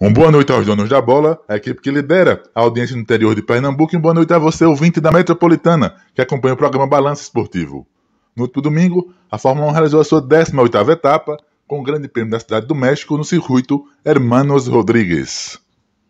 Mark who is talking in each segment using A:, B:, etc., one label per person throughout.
A: Um boa noite aos donos da bola, a equipe que lidera a audiência no interior de Pernambuco, e boa noite a você, ouvinte da Metropolitana, que acompanha o programa Balanço Esportivo. No último domingo, a Fórmula 1 realizou a sua 18ª etapa, com o Grande Prêmio da Cidade do México no circuito Hermanos Rodrigues.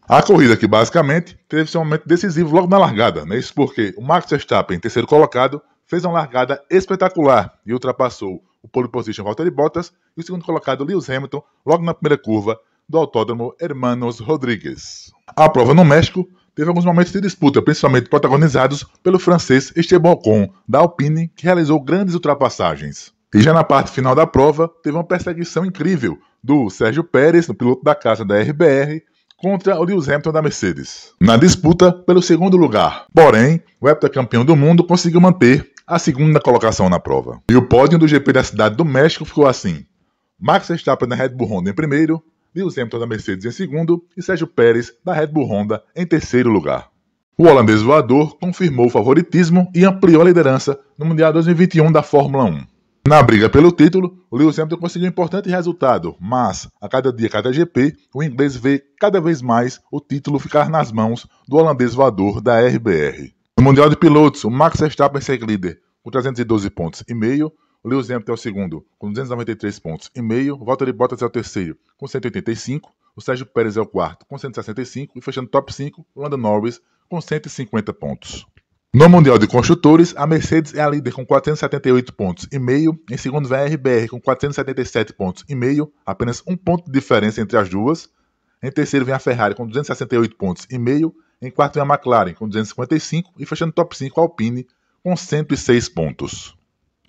A: A corrida que basicamente teve seu momento decisivo logo na largada, né? isso porque o Max Verstappen, terceiro colocado, fez uma largada espetacular e ultrapassou o pole position Walter Bottas e o segundo colocado Lewis Hamilton logo na primeira curva, do Autódromo Hermanos Rodrigues. A prova no México teve alguns momentos de disputa, principalmente protagonizados pelo francês Esteban Ocon, da Alpine, que realizou grandes ultrapassagens. E já na parte final da prova, teve uma perseguição incrível do Sérgio Pérez, no piloto da casa da RBR, contra o Lewis Hamilton da Mercedes, na disputa pelo segundo lugar. Porém, o heptacampeão do mundo conseguiu manter a segunda colocação na prova. E o pódio do GP da Cidade do México ficou assim: Max Verstappen na Red Bull Honda em primeiro, Lewis Hamilton da Mercedes em segundo e Sérgio Pérez da Red Bull Honda em terceiro lugar. O holandês voador confirmou o favoritismo e ampliou a liderança no Mundial 2021 da Fórmula 1. Na briga pelo título, o Lewis Hamilton conseguiu um importante resultado, mas a cada dia, cada GP, o inglês vê cada vez mais o título ficar nas mãos do holandês voador da RBR. No Mundial de Pilotos, o Max Verstappen segue líder com 312 pontos e meio, Lewis Hamilton é o segundo, com 293 pontos e meio. Valtteri Bottas é o terceiro, com 185. O Sérgio Pérez é o quarto, com 165. E fechando top 5, Lando Norris, com 150 pontos. No Mundial de Construtores, a Mercedes é a líder com 478 pontos e meio, em segundo vem a RBR com 477 pontos e meio, apenas um ponto de diferença entre as duas. Em terceiro vem a Ferrari com 268 pontos e meio, em quarto vem a McLaren com 255 e fechando top 5 a Alpine com 106 pontos.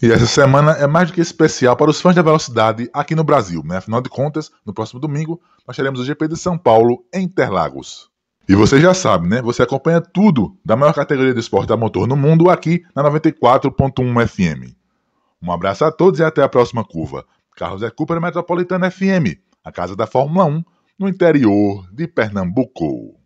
A: E essa semana é mais do que especial para os fãs da velocidade aqui no Brasil, né? Afinal de contas, no próximo domingo nós teremos o GP de São Paulo em Interlagos. E você já sabe, né? Você acompanha tudo da maior categoria de esporte a motor no mundo aqui na 94.1 FM. Um abraço a todos e até a próxima curva. Carros é Cooper Metropolitana FM, a casa da Fórmula 1 no interior de Pernambuco.